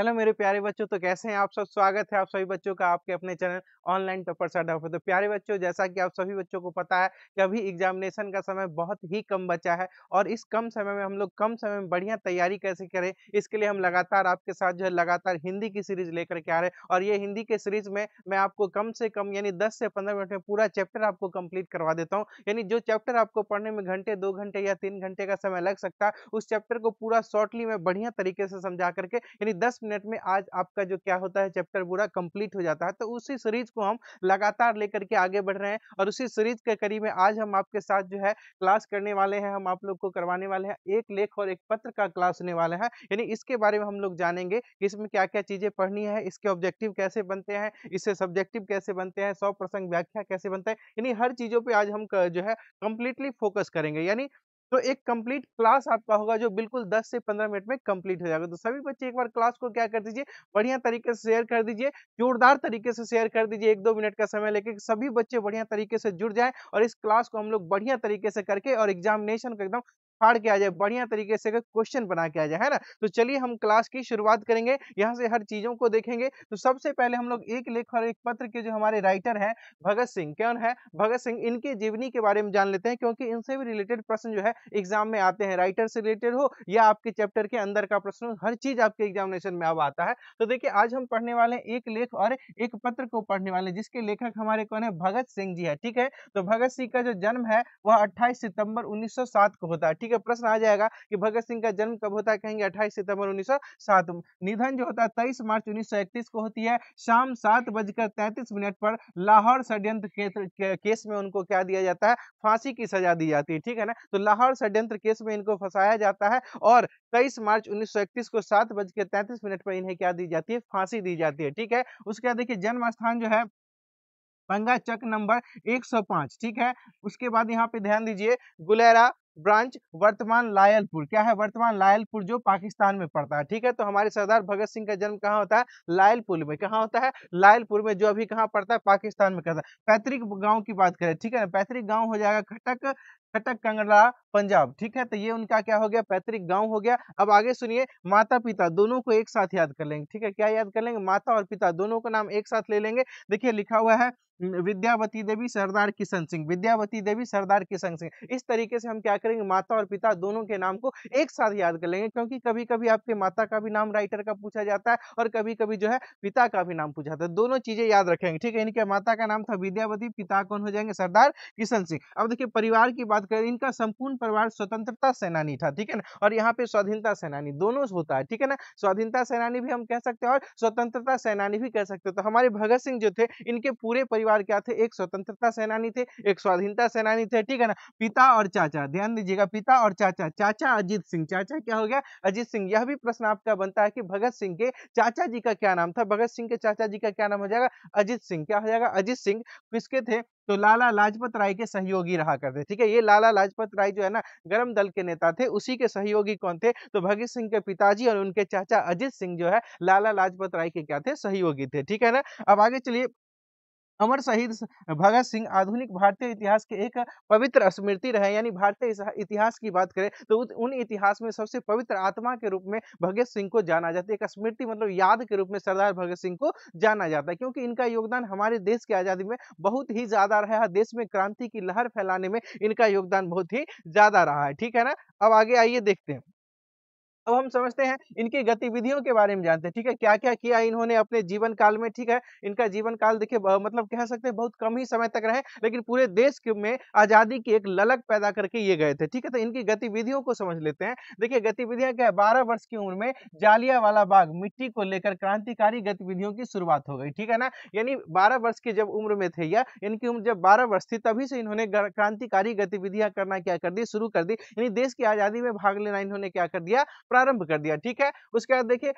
hello मेरे प्यारे बच्चों तो कैसे हैं आप सब स्वागत है आप सभी बच्चों का आपके अपने चैनल ऑनलाइन पेपर पर पर तो प्यारे बच्चों जैसा कि आप सभी बच्चों को पता है कि अभी एग्जामिनेशन का समय बहुत ही कम बचा है और इस कम समय में हम लोग कम समय में बढ़िया तैयारी कैसे करें इसके लिए हम लगातार आपके साथ जो है लगातार हिंदी की सीरीज लेकर के आ रहे हैं और ये हिंदी के सीरीज में मैं आपको कम से कम यानी दस से पंद्रह मिनट में पूरा चैप्टर आपको कम्प्लीट करवा देता हूँ यानी जो चैप्टर आपको पढ़ने में घंटे दो घंटे या तीन घंटे का समय लग सकता है उस चैप्टर को पूरा शॉर्टली मैं बढ़िया तरीके से समझा करके यानी दस मिनट में आज आपका जो क्या होता है चैप्टर पूरा कंप्लीट हो जाता है तो उसी सीरीज को हम लगातार लेकर के आगे बढ़ रहे हैं और उसी सीरीज के करीब में आज हम आपके साथ जो है क्लास करने वाले हैं हम आप लोग को करवाने वाले हैं एक लेख और एक पत्र का क्लास होने वाला है यानी इसके बारे में हम लोग जानेंगे कि इसमें क्या क्या चीज़ें पढ़नी है इसके ऑब्जेक्टिव कैसे बनते हैं इससे सब्जेक्टिव कैसे बनते हैं सौ प्रसंग व्याख्या कैसे बनता है यानी हर चीज़ों पर आज हम जो है कंप्लीटली फोकस करेंगे यानी तो एक कंप्लीट क्लास आपका होगा जो बिल्कुल 10 से 15 मिनट में कंप्लीट हो जाएगा तो सभी बच्चे एक बार क्लास को क्या कर दीजिए बढ़िया तरीके से शेयर कर दीजिए जोरदार तरीके से शेयर कर दीजिए एक दो मिनट का समय लेके सभी बच्चे बढ़िया तरीके से जुड़ जाए और इस क्लास को हम लोग बढ़िया तरीके से करके और एग्जामिनेशन को एकदम फाड़ के आ जाए बढ़िया तरीके से क्वेश्चन बना के आ जाए है ना तो चलिए हम क्लास की शुरुआत करेंगे यहाँ से हर चीजों को देखेंगे तो सबसे पहले हम लोग एक लेख और एक पत्र के जो हमारे राइटर हैं भगत सिंह कौन है भगत सिंह इनके जीवनी के बारे में जान लेते हैं क्योंकि इनसे भी रिलेटेड प्रश्न जो है एग्जाम में आते हैं राइटर से रिलेटेड हो या आपके चैप्टर के अंदर का प्रश्न हर चीज आपके एग्जामिनेशन में अब आता है तो देखिये आज हम पढ़ने वाले हैं एक लेख और एक पत्र को पढ़ने वाले जिसके लेखक हमारे कौन है भगत सिंह जी है ठीक है तो भगत सिंह का जो जन्म है वह अट्ठाईस सितंबर उन्नीस को होता है ठीक है प्रश्न आ जाएगा कि भगत सिंह का जन्म कब होता है कहेंगे अट्ठाईस सितंबर उन्नीस निधन जो होता है तेईस मार्च उन्नीस को होती है शाम सात बजकर तैंतीस मिनट पर लाहौर षड्यंत्र केस में उनको क्या दिया जाता है फांसी की सजा दी जाती है ठीक है ना तो लाहौर षड्यंत्र केस में इनको फंसाया जाता है और तेईस मार्च उन्नीस को सात बजकर तैंतीस मिनट पर इन्हें क्या दी जाती है फांसी दी जाती है ठीक है उसके बाद देखिए जन्म स्थान जो है पंगा चक नंबर 105 ठीक है उसके बाद यहाँ पे ध्यान दीजिए गुलेरा ब्रांच वर्तमान लायलपुर क्या है वर्तमान लायलपुर जो पाकिस्तान में पड़ता है ठीक है तो हमारे सरदार भगत सिंह का जन्म कहाँ होता है लायलपुर में कहाँ होता है लायलपुर में जो अभी कहाँ पड़ता है पाकिस्तान में करता है पैतृक गाँव की बात करें ठीक है ना पैतृक गाँव हो जाएगा खटक कटक कंगड़ा पंजाब ठीक है तो ये उनका क्या हो गया पैतृक गांव हो गया अब आगे सुनिए माता पिता दोनों को एक साथ याद कर लेंगे ठीक है क्या याद कर लेंगे माता और पिता दोनों का नाम एक साथ ले लेंगे देखिए लिखा हुआ है विद्यावती देवी सरदार किशन सिंह विद्यावती देवी सरदार किशन सिंह इस तरीके से हम क्या करेंगे माता और पिता दोनों के नाम को एक साथ याद कर लेंगे क्योंकि कभी कभी आपके माता का भी नाम राइटर का पूछा जाता है और कभी कभी जो है पिता का भी नाम पूछा जाता है दोनों चीजें याद रखेंगे ठीक है इनके माता का नाम था विद्यावती पिता कौन हो जाएंगे सरदार किशन सिंह अब देखिए परिवार की बात बात करें इनका संपूर्ण परिवार स्वतंत्रता सेनानी था ठीक है ना और यहाँ पे स्वाधीनता सेनानी दोनों होता है ठीक है ना स्वाधीनता सेनानी भी हम कह सकते हैं और स्वतंत्रता सेनानी भी कह सकते हैं तो हमारे भगत सिंह जो थे इनके पूरे परिवार क्या थे एक स्वतंत्रता सेनानी थे एक स्वाधीनता सेनानी थे ठीक है ना पिता और चाचा ध्यान दीजिएगा पिता और चाचा चाचा अजीत सिंह चाचा क्या हो गया अजीत सिंह यह भी प्रश्न आपका बनता है कि भगत सिंह के चाचा जी का क्या नाम था भगत सिंह के चाचा जी का क्या नाम हो जाएगा अजीत सिंह क्या हो जाएगा अजीत सिंह किसके थे तो लाला लाजपत राय के सहयोगी रहा करते ठीक है ये लाला लाजपत राय जो है ना गर्म दल के नेता थे उसी के सहयोगी कौन थे तो भगत सिंह के पिताजी और उनके चाचा अजित सिंह जो है लाला लाजपत राय के क्या थे सहयोगी थे ठीक है ना अब आगे चलिए अमर शहीद भगत सिंह आधुनिक भारतीय इतिहास के एक पवित्र स्मृति रहे यानी भारतीय इतिहास की बात करें तो उन इतिहास में सबसे पवित्र आत्मा के रूप में भगत सिंह को जाना जाता है एक स्मृति मतलब याद के रूप में सरदार भगत सिंह को जाना जाता है क्योंकि इनका योगदान हमारे देश की आज़ादी में बहुत ही ज़्यादा रहा है देश में क्रांति की लहर फैलाने में इनका योगदान बहुत ही ज़्यादा रहा है ठीक है ना अब आगे आइए देखते हैं अब हम समझते हैं इनकी गतिविधियों के बारे में जानते हैं ठीक है क्या क्या किया इन्होंने अपने जीवन काल में ठीक है इनका जीवन काल देखिए मतलब कह सकते हैं बहुत कम ही समय तक रहे लेकिन पूरे देश में आजादी की एक ललक पैदा करके ये गए थे ठीक है तो इनकी गतिविधियों को समझ लेते हैं देखिए गतिविधियां क्या है बारह वर्ष की उम्र में जालिया बाग मिट्टी को लेकर क्रांतिकारी गतिविधियों की शुरुआत हो गई ठीक है ना यानी बारह वर्ष की जब उम्र में थे या इनकी उम्र जब बारह वर्ष थी तभी से इन्होंने क्रांतिकारी गतिविधियां करना क्या कर दी शुरू कर दी यानी देश की आजादी में भाग लेना इन्होंने क्या कर दिया प्रारंभ कर दिया ठीक है उसके बाद देखिए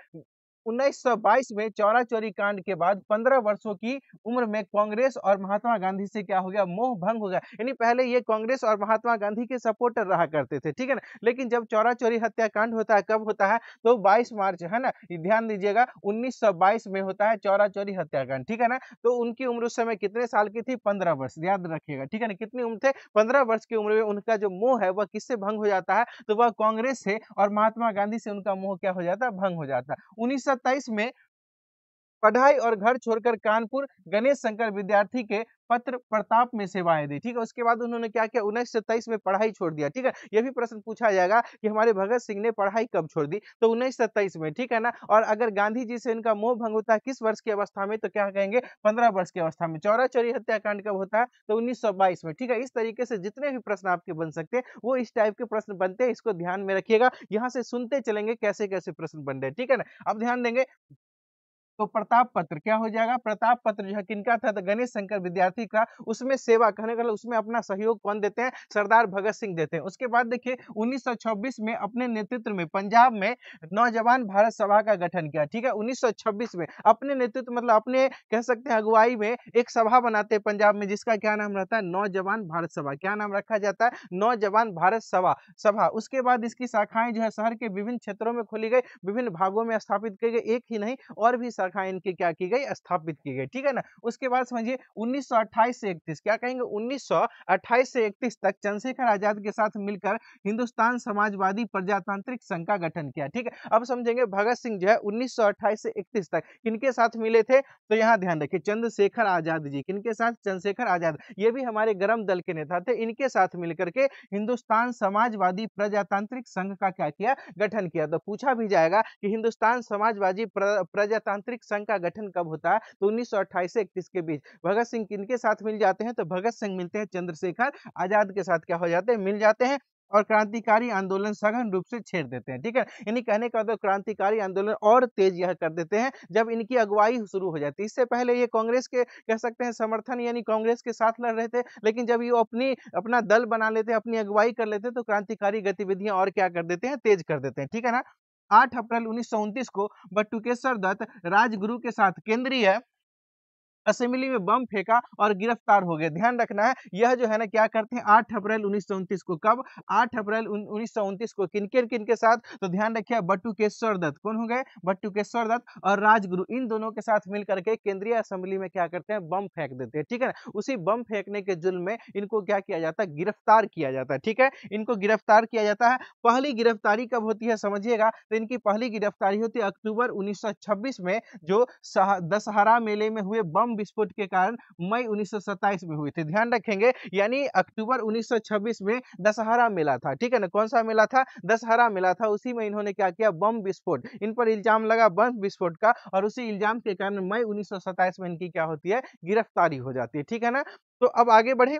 1922 में चौरा चौरी कांड के बाद 15 वर्षों की उम्र में कांग्रेस और महात्मा गांधी से क्या हो गया मोह भंग हो गया यानी पहले ये कांग्रेस और महात्मा गांधी के सपोर्टर रहा करते थे ठीक है ना लेकिन जब चौरा चौरी हत्याकांड होता है कब होता है तो 22 मार्च है ना ध्यान दीजिएगा 1922 में होता है चौरा चौरी हत्याकांड ठीक है ना तो उनकी उम्र उस समय कितने साल की थी पंद्रह वर्ष याद रखिएगा ठीक है ना कितनी उम्र थे पंद्रह वर्ष की उम्र में उनका जो मोह है वह किससे भंग हो जाता है तो वह कांग्रेस से और महात्मा गांधी से उनका मोह क्या हो जाता भंग हो जाता उन्नीस 2027 में पढ़ाई और घर छोड़कर कानपुर गणेश शंकर विद्यार्थी के पत्र प्रताप में सेवाएं दी ठीक है उसके बाद उन्होंने क्या किया उन्नीस सौ तेईस में पढ़ाई छोड़ दिया ठीक है यह भी प्रश्न पूछा जाएगा कि हमारे भगत सिंह ने पढ़ाई कब छोड़ दी तो उन्नीस सौ तेईस में ठीक है ना और अगर गांधी जी से इनका मोह भंग होता है किस वर्ष की अवस्था में तो क्या कहेंगे पंद्रह वर्ष की अवस्था में चौरा चौरी हत्याकांड कब होता है तो उन्नीस में ठीक है इस तरीके से जितने भी प्रश्न आपके बन सकते हैं वो इस टाइप के प्रश्न बनते हैं इसको ध्यान में रखिएगा यहाँ से सुनते चलेंगे कैसे कैसे प्रश्न बन रहे ठीक है ना अब ध्यान देंगे तो प्रताप पत्र क्या हो जाएगा प्रताप पत्र जो है किनका था तो गणेश शंकर विद्यार्थी का उसमें सेवा कहने का मतलब उसमें अपना सहयोग कौन देते हैं सरदार भगत सिंह देते हैं उसके बाद देखिए 1926 में अपने नेतृत्व में पंजाब में नौजवान भारत सभा का गठन किया ठीक है 1926 में अपने नेतृत्व मतलब अपने कह सकते हैं अगुवाई में एक सभा बनाते हैं पंजाब में जिसका क्या नाम रहता है नौजवान भारत सभा क्या नाम रखा जाता है नौजवान भारत सभा सभा उसके बाद इसकी शाखाएं जो है शहर के विभिन्न क्षेत्रों में खोली गई विभिन्न भागों में स्थापित की गई एक ही नहीं और भी शाखा इनकी क्या की गई स्थापित की गई ठीक है ना उसके बाद समझिए 1928 से 31 क्या कहेंगे 1928 से 31 तक चंद्रशेखर आजाद के साथ मिलकर हिंदुस्तान समाजवादी प्रजातांत्रिक संघ का गठन किया ठीक है अब समझेंगे भगत सिंह जो है उन्नीस से इकतीस तक किनके साथ मिले थे तो यहाँ ध्यान रखिए चंद्रशेखर आजाद जी किनके साथ चंद्रशेखर आजाद ये भी हमारे गर्म दल के नेता थे इनके साथ मिलकर के हिंदुस्तान समाजवादी प्रजातांत्रिक संघ का क्या किया गठन किया तो पूछा भी जाएगा कि हिंदुस्तान समाजवादी प्रजातांत्रिक नागरिक संघ का गठन कब होता है तो उन्नीस सौ से इकतीस के बीच भगत सिंह किनके साथ मिल जाते हैं तो भगत सिंह मिलते हैं चंद्रशेखर आजाद के साथ क्या हो जाते हैं मिल जाते हैं और क्रांतिकारी आंदोलन सघन रूप से छेड़ देते हैं ठीक है यानी कहने का मतलब क्रांतिकारी आंदोलन और तेज यह कर देते हैं जब इनकी अगुवाई शुरू हो जाती है इससे पहले ये कांग्रेस के कह सकते हैं समर्थन यानी कांग्रेस के साथ लड़ रहे थे लेकिन जब ये अपनी अपना दल बना लेते हैं अपनी अगुवाई कर लेते हैं तो क्रांतिकारी गतिविधियां और क्या कर देते हैं तेज कर देते हैं ठीक है ना 8 अप्रैल उन्नीस को बटुकेश्वर दत्त राजगुरु के साथ केंद्रीय असेंबली में बम फेंका और गिरफ्तार हो गए ध्यान रखना है यह जो है ना क्या करते हैं आठ अप्रैल उन्नीस को कब आठ अप्रैल उन्नीस को किनके किनके साथ तो ध्यान रखिए बट्टू केश्वर दत्त कौन हो गए बट्टू केश्वर दत्त और राजगुरु इन दोनों के साथ मिल करके केंद्रीय असेंबली में क्या करते हैं बम फेंक देते हैं ठीक है ना उसी बम फेंकने के जुल्म में इनको क्या किया जाता है गिरफ्तार किया जाता है ठीक है इनको गिरफ्तार किया जाता है पहली गिरफ्तारी कब होती है समझिएगा तो इनकी पहली गिरफ्तारी होती है अक्टूबर 1926 में जो दशहरा मेले में हुए बम विस्फोट के कारण मई 1927 में हुई थी ध्यान रखेंगे यानी अक्टूबर 1926 में दशहरा मेला था ठीक है ना कौन सा मेला था दशहरा मेला था उसी में इन्होंने क्या किया बम विस्फोट इन पर इल्जाम लगा बम विस्फोट का और उसी इल्जाम के कारण मई उन्नीस में इनकी क्या होती है गिरफ्तारी हो जाती है ठीक है ना तो अब आगे बढ़े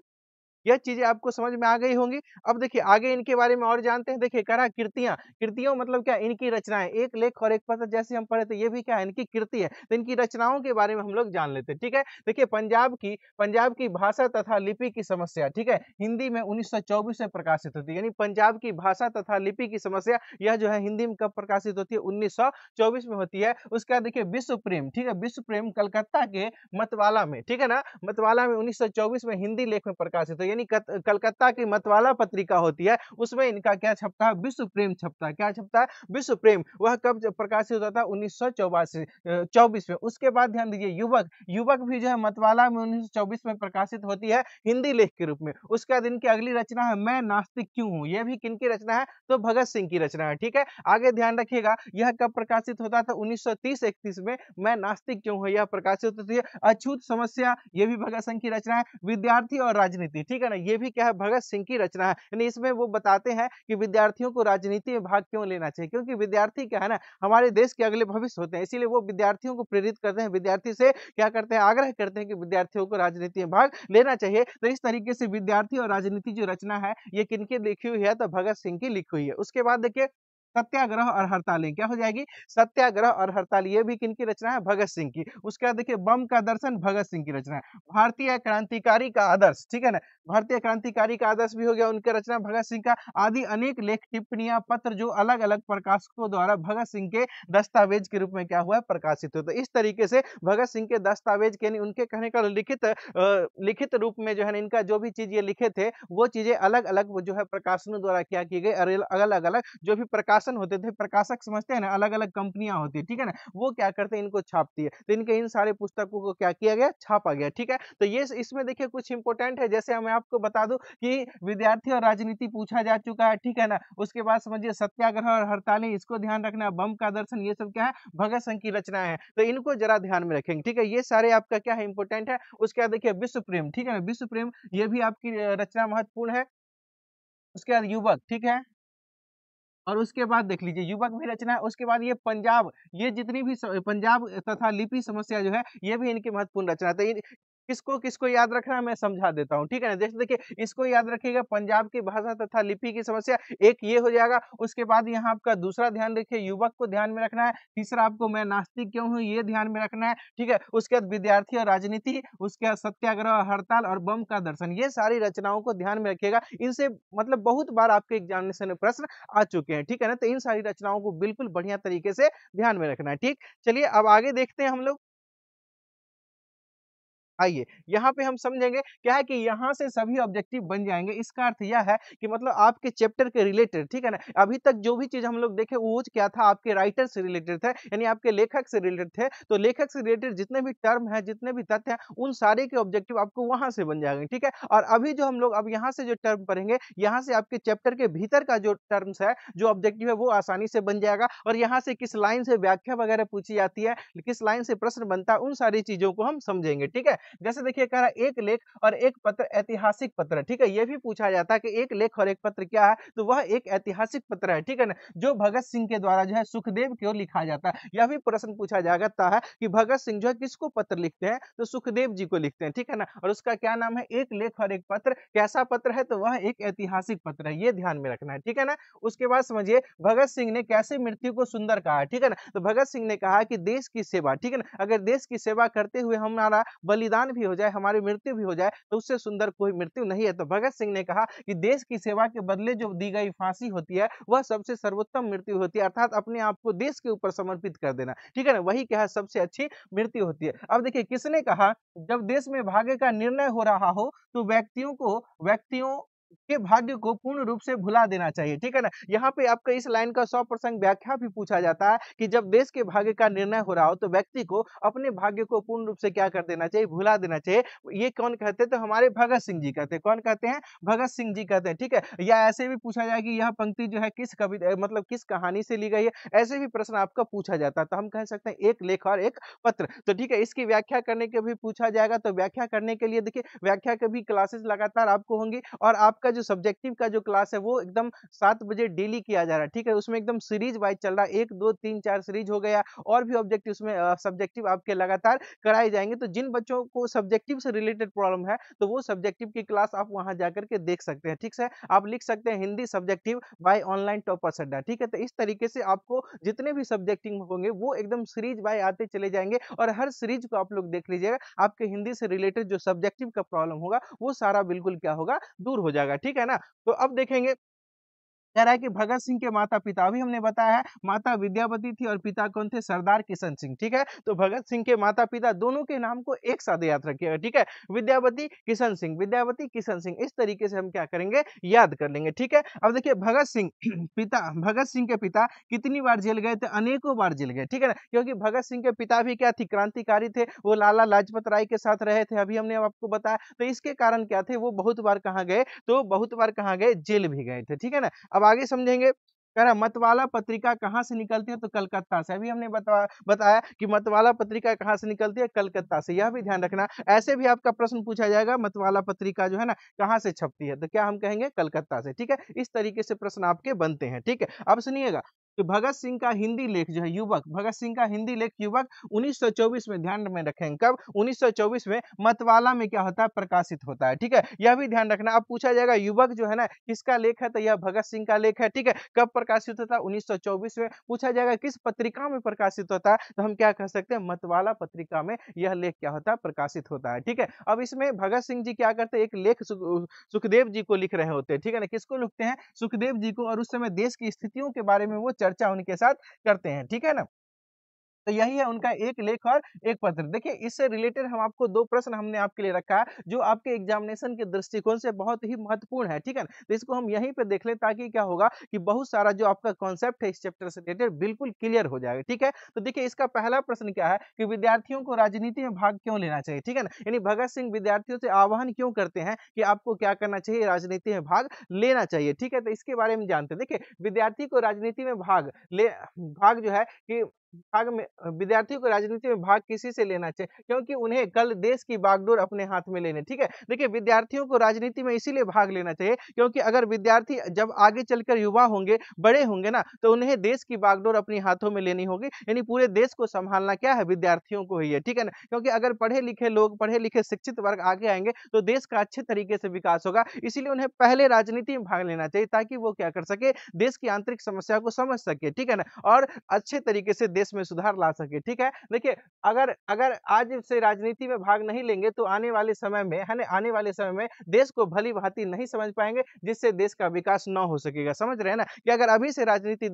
यह चीजें आपको समझ में आ गई होंगी अब देखिए आगे इनके बारे में और जानते हैं देखिए करा कृतियां कृतियों मतलब क्या इनकी रचनाएं एक लेख और एक पत्र जैसे हम पढ़े थे ये भी क्या है इनकी कृति है तो इनकी रचनाओं के बारे में हम लोग जान लेते हैं ठीक है देखिए पंजाब की पंजाब की भाषा तथा लिपि की समस्या ठीक है हिंदी में उन्नीस में प्रकाशित होती है यानी पंजाब की भाषा तथा लिपि की समस्या यह जो है हिंदी में कब प्रकाशित होती है उन्नीस में होती है उसके बाद देखिये विश्व प्रेम ठीक है विश्व प्रेम कलकत्ता के मतवाला में ठीक है ना मतवाला में उन्नीस में हिंदी लेख में प्रकाशित होती यानी कलकत्ता की मतवाला पत्रिका होती है उसमें इनका क्या छपता है विश्व प्रेम छपता है क्या छपता है विश्व प्रेम वह कब प्रकाशित होता था उन्नीस चौबीस में उसके बाद ध्यान दीजिए युवक युवक भी जो है मतवाला में उन्नीस में प्रकाशित होती है हिंदी लेख के रूप में उसके बाद इनकी अगली रचना है मैं नास्तिक क्यों हूँ यह भी किन की रचना है तो भगत सिंह की रचना है ठीक है आगे ध्यान रखिएगा यह कब प्रकाशित होता था उन्नीस सौ में मैं नास्तिक क्यों हूँ यह प्रकाशित होती है अछूत समस्या यह भी भगत सिंह की रचना है विद्यार्थी और राजनीति ठीक ठीक है ना ये भी क्या है भगत सिंह की रचना है यानी इसमें वो बताते हैं कि विद्यार्थियों को राजनीति में भाग क्यों लेना चाहिए क्योंकि विद्यार्थी क्या है ना हमारे देश के अगले भविष्य होते हैं इसीलिए वो विद्यार्थियों को प्रेरित करते हैं विद्यार्थी से क्या करते हैं आग्रह करते हैं कि विद्यार्थियों को राजनीति में भाग लेना चाहिए तो इस तरीके से विद्यार्थी और राजनीति जो रचना है ये किनकी लिखी हुई है तो भगत सिंह की लिखी हुई है उसके बाद देखिए सत्याग्रह और हड़तालें क्या हो जाएगी सत्याग्रह और हड़ताल ये भी किनकी रचना है भगत सिंह की उसके बाद देखिए बम का दर्शन भगत सिंह की रचना है भारतीय क्रांतिकारी का आदर्श ठीक है ना भारतीय क्रांतिकारी का आदर्श भी हो गया उनके रचना भगत सिंह का आदि अनेक लेख टिप्पणियां पत्र जो अलग अलग प्रकाशकों द्वारा भगत सिंह के दस्तावेज के रूप में क्या हुआ है प्रकाशित हुआ तो इस तरीके से भगत सिंह के दस्तावेज के उनके कहने का लिखित लिखित रूप में जो है इनका जो भी चीज ये लिखे थे वो चीजें अलग अलग जो है प्रकाशनों द्वारा क्या की गई अलग अलग जो भी प्रकाश प्रकाशन होते थे प्रकाशक समझते हैं ना अलग अलग कंपनियां होती है ठीक है ना वो क्या करते हैं इनको छापती है तो इनके इन सारे पुस्तकों को क्या किया गया छापा गया ठीक है तो ये इसमें देखिए कुछ इंपोर्टेंट है जैसे मैं आपको बता दू कि विद्यार्थी और राजनीति पूछा जा चुका है ठीक है ना उसके बाद समझिए सत्याग्रह और हड़ताली इसको ध्यान रखना बम का दर्शन ये सब क्या है भगत संघ की रचना है तो इनको जरा ध्यान में रखेंगे ठीक है ये सारे आपका क्या है इंपोर्टेंट है उसके बाद देखिए विश्व प्रेम ठीक है ना विश्व प्रेम ये भी आपकी रचना महत्वपूर्ण है उसके बाद युवक ठीक है और उसके बाद देख लीजिए युवक भी रचना है उसके बाद ये पंजाब ये जितनी भी पंजाब तथा लिपि समस्या जो है ये भी इनकी महत्वपूर्ण रचना तो किसको किसको याद रखना मैं समझा देता हूँ ठीक है ना जैसे देखिए इसको याद रखिएगा पंजाब की भाषा तथा लिपि की समस्या एक ये हो जाएगा उसके बाद यहाँ आपका दूसरा ध्यान रखिए युवक को ध्यान में रखना है तीसरा आपको मैं नास्तिक क्यों हूँ ये ध्यान में रखना है ठीक है उसके बाद विद्यार्थी और राजनीति उसके बाद सत्याग्रह हड़ताल और बम का दर्शन ये सारी रचनाओं को ध्यान में रखिएगा इनसे मतलब बहुत बार आपके एग्जामिनेशन में प्रश्न आ चुके हैं ठीक है ना तो इन सारी रचनाओं को बिल्कुल बढ़िया तरीके से ध्यान में रखना है ठीक चलिए अब आगे देखते हैं हम लोग आइए यहाँ पे हम समझेंगे क्या है कि यहाँ से सभी ऑब्जेक्टिव बन जाएंगे इसका अर्थ यह है कि मतलब आपके चैप्टर के रिलेटेड ठीक है ना अभी तक जो भी चीज हम लोग देखे वो क्या था आपके राइटर से रिलेटेड थे यानी आपके लेखक से रिलेटेड थे तो लेखक से रिलेटेड जितने भी टर्म है जितने भी तथ्य है उन सारे के ऑब्जेक्टिव आपको वहां से बन जाएंगे ठीक है और अभी जो हम लोग अब यहाँ से जो टर्म पढ़ेंगे यहाँ से आपके चैप्टर के भीतर का जो टर्म्स है जो ऑब्जेक्टिव है वो आसानी से बन जाएगा और यहाँ से किस लाइन से व्याख्या वगैरह पूछी जाती है किस लाइन से प्रश्न बनता है उन सारी चीजों को हम समझेंगे ठीक है जैसे देखिए कह रहा है एक लेख और एक पत्र ऐतिहासिक पत्र ठीक है यह भी पूछा जाता है कि एक लेख और एक पत्र क्या है तो वह एक ऐतिहासिक पत्र है ठीक है ना जो भगत सिंह के द्वारा जो है सुखदेव की ओर लिखा जाता है यह भी प्रश्न पूछा जाता है कि भगत सिंह जो है किसको पत्र लिखते हैं तो सुखदेव जी को लिखते हैं ठीक है ना और उसका क्या नाम है एक लेख और एक पत्र कैसा पत्र है तो वह एक ऐतिहासिक पत्र है ये ध्यान में रखना है ठीक है ना उसके बाद समझिए भगत सिंह ने कैसे मृत्यु को सुंदर कहा ठीक है ना तो भगत सिंह ने कहा कि देश की सेवा ठीक है ना अगर देश की सेवा करते हुए हमारा बलिदान बलिदान भी हो जाए हमारी मृत्यु भी हो जाए तो उससे सुंदर कोई मृत्यु नहीं है तो भगत सिंह ने कहा कि देश की सेवा के बदले जो दी गई फांसी होती है वह सबसे सर्वोत्तम मृत्यु होती है अर्थात अपने आप को देश के ऊपर समर्पित कर देना ठीक है ना वही क्या सबसे अच्छी मृत्यु होती है अब देखिए किसने कहा जब देश में भाग्य का निर्णय हो रहा हो तो व्यक्तियों को व्यक्तियों के भाग्य को पूर्ण रूप से भुला देना चाहिए ठीक है ना यहाँ पे आपका इस लाइन का सौ प्रसंग व्याख्या भी पूछा जाता है कि जब देश के भाग्य का निर्णय हो रहा हो तो व्यक्ति को अपने भाग्य को पूर्ण रूप से क्या कर देना चाहिए भुला देना चाहिए ये कौन कहते हैं तो हमारे भगत सिंह जी कहते हैं कौन कहते हैं भगत सिंह जी कहते हैं ठीक है या ऐसे भी पूछा जाए कि यह पंक्ति जो है किस कवि मतलब किस कहानी से ली गई है ऐसे भी प्रश्न आपका पूछा जाता है तो हम कह सकते हैं एक लेख और एक पत्र तो ठीक है इसकी व्याख्या करने के भी पूछा जाएगा तो व्याख्या करने के लिए देखिए व्याख्या के भी क्लासेस लगातार आपको होंगी और आप आपका जो सब्जेक्टिव का जो क्लास है वो एकदम सात बजे डेली किया जा रहा है ठीक है उसमें एकदम सीरीज वाइज चल रहा है एक दो तीन चार सीरीज हो गया और भी ऑब्जेक्टिव उसमें सब्जेक्टिव आपके लगातार कराए जाएंगे तो जिन बच्चों को सब्जेक्टिव से रिलेटेड प्रॉब्लम है तो वो सब्जेक्टिव की क्लास आप वहां जाकर के देख सकते हैं ठीक है आप लिख सकते हैं Hindi subjective by online topper सड्डा ठीक है तो इस तरीके से आपको जितने भी सब्जेक्टिव होंगे वो एकदम सीरीज बाय आते चले जाएंगे और हर सीरीज को आप लोग देख लीजिएगा आपके हिंदी से रिलेटेड जो सब्जेक्टिव का प्रॉब्लम होगा वो सारा बिल्कुल क्या होगा दूर हो जाएगा जाएगा ठीक है ना तो अब देखेंगे कह रहा है कि भगत सिंह के माता पिता भी हमने बताया है माता विद्यापति थी और पिता कौन थे सरदार किशन सिंह ठीक है तो भगत सिंह के माता पिता दोनों के नाम को एक साथ याद रखिएगा ठीक है विद्यापति किशन सिंह विद्यापति किशन सिंह इस तरीके से हम क्या करेंगे याद कर लेंगे ठीक है अब देखिए भगत सिंह पिता भगत सिंह के पिता कितनी बार जेल गए थे अनेकों बार जेल गए ठीक है ना क्योंकि भगत सिंह के पिता भी क्या थे क्रांतिकारी थे वो लाला लाजपत राय के साथ रहे थे अभी हमने आपको बताया तो इसके कारण क्या थे वो बहुत बार कहा गए तो बहुत बार कहा गए जेल भी गए थे ठीक है ना अब आगे समझेंगे कह रहा मतवाला पत्रिका कहाँ से निकलती है तो कलकत्ता से अभी हमने बता, बताया कि मतवाला पत्रिका कहाँ से निकलती है कलकत्ता से यह भी ध्यान रखना ऐसे भी आपका प्रश्न पूछा जाएगा मतवाला पत्रिका जो है ना कहाँ से छपती है तो क्या हम कहेंगे कलकत्ता से ठीक है इस तरीके से प्रश्न आपके बनते हैं ठीक है अब सुनिएगा भगत सिंह का हिंदी लेख जो है युवक भगत सिंह का हिंदी लेख युवक 1924 में ध्यान में रखें कब 1924 में मतवाला में क्या होता है प्रकाशित होता है ठीक है यह भी ध्यान रखना अब पूछा जाएगा युवक जो है ना किसका लेख है तो यह भगत सिंह का लेख है ठीक है कब प्रकाशित होता है उन्नीस में पूछा जाएगा किस पत्रिका में प्रकाशित होता है तो हम क्या कह सकते हैं मतवाला पत्रिका में यह लेख क्या होता है प्रकाशित होता है ठीक है अब इसमें भगत सिंह जी क्या करते हैं एक लेख सुखदेव जी को लिख रहे होते हैं ठीक है ना किसको लिखते हैं सुखदेव जी को और उस समय देश की स्थितियों के बारे में वो चर्चा उनके साथ करते हैं ठीक है ना तो यही है उनका एक लेख और एक पत्र देखिए इससे रिलेटेड हम आपको दो प्रश्न हमने आपके लिए रखा है जो आपके एग्जामिनेशन के दृष्टिकोण से बहुत ही महत्वपूर्ण है ठीक है तो इसको हम यहीं पर देख लें ताकि क्या होगा कि बहुत सारा जो आपका कॉन्सेप्ट है इस चैप्टर से रिलेटेड बिल्कुल क्लियर हो जाएगा ठीक है तो देखिए इसका पहला प्रश्न क्या है कि विद्यार्थियों को राजनीति में भाग क्यों लेना चाहिए ठीक है ना यानी भगत सिंह विद्यार्थियों से आह्वान क्यों करते हैं कि आपको क्या करना चाहिए राजनीति में भाग लेना चाहिए ठीक है तो इसके बारे में जानते हैं देखिए विद्यार्थी को राजनीति में भाग ले भाग जो है कि भाग में विद्यार्थियों को राजनीति में भाग किसी से लेना चाहिए क्योंकि उन्हें कल देश की बागडोर अपने हाथ में लेने ठीक है देखिए विद्यार्थियों को राजनीति में इसीलिए भाग लेना चाहिए क्योंकि अगर विद्यार्थी जब आगे चलकर युवा होंगे बड़े होंगे ना तो उन्हें देश की बागडोर अपने हाथों में लेनी होगी यानी पूरे देश को संभालना क्या है विद्यार्थियों को ही है ठीक है ना क्योंकि अगर पढ़े लिखे लोग पढ़े लिखे शिक्षित वर्ग आगे आएंगे तो देश का अच्छे तरीके से विकास होगा इसीलिए उन्हें पहले राजनीति में भाग लेना चाहिए ताकि वो क्या कर सके देश की आंतरिक समस्या को समझ सके ठीक है ना और अच्छे तरीके से देश देश में सुधार ला सके ठीक है देखिए अगर अगर आज से राजनीति में भाग नहीं लेंगे तो आने वाले समय में है आने वाले समय में देश को भली भांति नहीं समझ पाएंगे जिससे देश का विकास न हो सकेगा समझ रहे हैं ना कि अगर अभी से राजनीति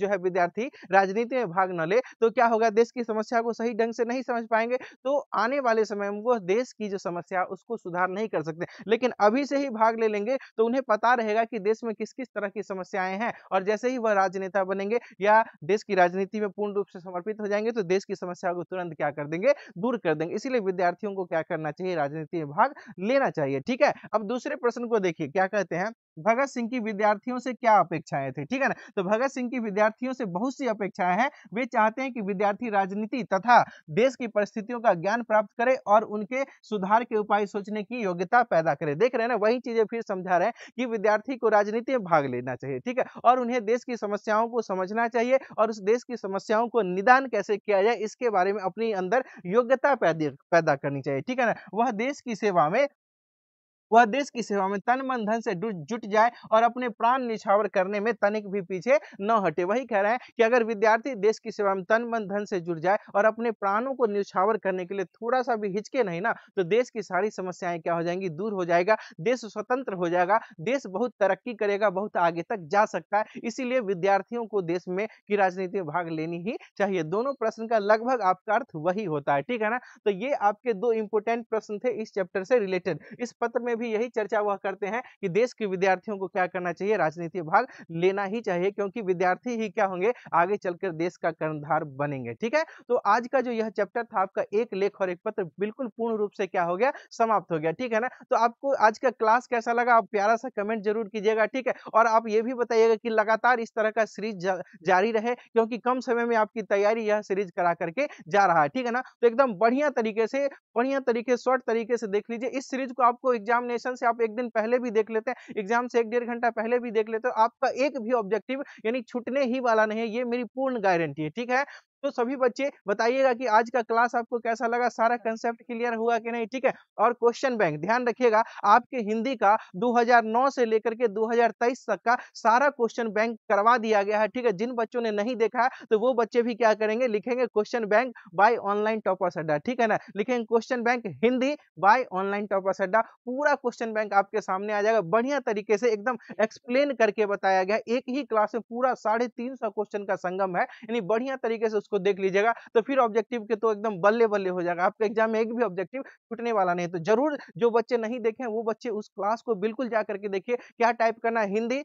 जो है विद्यार्थी राजनीति में भाग न ले तो क्या होगा देश की समस्या को सही ढंग से नहीं समझ पाएंगे तो आने वाले समय में वो देश की जो समस्या उसको सुधार नहीं कर सकते लेकिन अभी से ही भाग ले लेंगे तो उन्हें पता रहेगा कि देश में किस किस तरह की समस्याएं हैं और जैसे ही वह राजनेता बनेंगे या देश की राजनीति में पूर्ण रूप से से समर्पित हो जाएंगे तो देश की समस्या को तुरंत क्या कर देंगे दूर कर देंगे इसीलिए विद्यार्थियों को क्या करना चाहिए राजनीति में भाग लेना चाहिए ठीक है अब दूसरे प्रश्न को देखिए क्या कहते हैं भगत सिंह की विद्यार्थियों से क्या अपेक्षाएं थी ठीक है ना तो भगत सिंह की विद्यार्थियों से बहुत सी अपेक्षाएं हैं वे चाहते हैं कि विद्यार्थी राजनीति तथा देश की परिस्थितियों का ज्ञान प्राप्त करे और उनके सुधार के उपाय सोचने की योग्यता पैदा करे देख रहे हैं ना वही चीजें फिर समझा रहे हैं कि विद्यार्थी को राजनीति में भाग लेना चाहिए ठीक है और उन्हें देश की समस्याओं को समझना चाहिए और उस देश की समस्याओं को निदान कैसे किया जाए इसके बारे में अपने अंदर योग्यता पैदा करनी चाहिए ठीक है ना वह देश की सेवा में वह देश की सेवा में तन मन धन से जुट जाए और अपने प्राण निछावर करने में तनिक भी पीछे न हटे वही कह रहे हैं कि अगर विद्यार्थी देश की सेवा में तन मन धन से जुट जाए और अपने प्राणों को निछावर करने के लिए थोड़ा सा भी हिचके नहीं ना तो देश की सारी समस्याएं क्या हो जाएंगी दूर हो जाएगा देश स्वतंत्र हो जाएगा देश बहुत तरक्की करेगा बहुत आगे तक जा सकता है इसीलिए विद्यार्थियों को देश में की राजनीति में भाग लेनी ही चाहिए दोनों प्रश्न का लगभग आपका अर्थ वही होता है ठीक है ना तो ये आपके दो इंपोर्टेंट प्रश्न थे इस चैप्टर से रिलेटेड इस पत्र में में भी यही चर्चा वह करते हैं कि देश के विद्यार्थियों को क्या करना चाहिए राजनीति भाग लेना ही चाहिए क्योंकि विद्यार्थी ही क्या होंगे आगे चलकर देश का कर्णधार बनेंगे ठीक है तो आज का जो यह चैप्टर था आपका एक लेख और एक पत्र बिल्कुल पूर्ण रूप से क्या हो गया समाप्त हो गया ठीक है ना तो आपको आज का क्लास कैसा लगा आप प्यारा सा कमेंट जरूर कीजिएगा ठीक है और आप ये भी बताइएगा कि लगातार इस तरह का सीरीज जारी रहे क्योंकि कम समय में आपकी तैयारी यह सीरीज करा करके जा रहा है ठीक है ना तो एकदम बढ़िया तरीके से बढ़िया तरीके शॉर्ट तरीके से देख लीजिए इस सीरीज को आपको एग्जाम एग्जामिनेशन से आप एक दिन पहले भी देख लेते हैं एग्जाम से एक डेढ़ घंटा पहले भी देख लेते हो आपका एक भी ऑब्जेक्टिव यानी छुटने ही वाला नहीं है ये मेरी पूर्ण गारंटी है ठीक है तो सभी बच्चे बताइएगा कि आज का क्लास आपको कैसा लगा सारा कंसेप्ट क्लियर हुआ कि नहीं ठीक है और क्वेश्चन बैंक ध्यान रखिएगा आपके हिंदी का 2009 से लेकर के 2023 तक का सारा क्वेश्चन बैंक करवा दिया गया है ठीक है जिन बच्चों ने नहीं देखा है तो वो बच्चे भी क्या करेंगे लिखेंगे question bank by online toppers adda ठीक है ना लिखेंगे question bank Hindi by online toppers adda पूरा क्वेश्चन बैंक आपके सामने आ जाएगा बढ़िया तरीके से एकदम एक्सप्लेन करके बताया गया एक ही क्लास में पूरा साढ़े क्वेश्चन का संगम है यानी बढ़िया तरीके से उसको इसको देख लीजिएगा तो फिर ऑब्जेक्टिव के तो एकदम बल्ले बल्ले हो जाएगा आपके एग्जाम में एक भी ऑब्जेक्टिव छूटने वाला नहीं तो जरूर जो बच्चे नहीं देखे वो बच्चे उस क्लास को बिल्कुल जा करके देखिए क्या टाइप करना है Hindi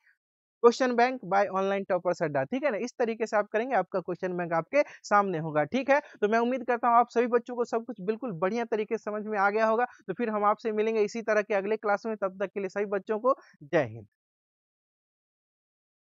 question bank by online topper सड्डा ठीक है ना इस तरीके से आप करेंगे आपका क्वेश्चन बैंक आपके सामने होगा ठीक है तो मैं उम्मीद करता हूं आप सभी बच्चों को सब कुछ बिल्कुल बढ़िया तरीके से समझ में आ गया होगा तो फिर हम आपसे मिलेंगे इसी तरह के अगले क्लास में तब तक के लिए सभी बच्चों को जय हिंद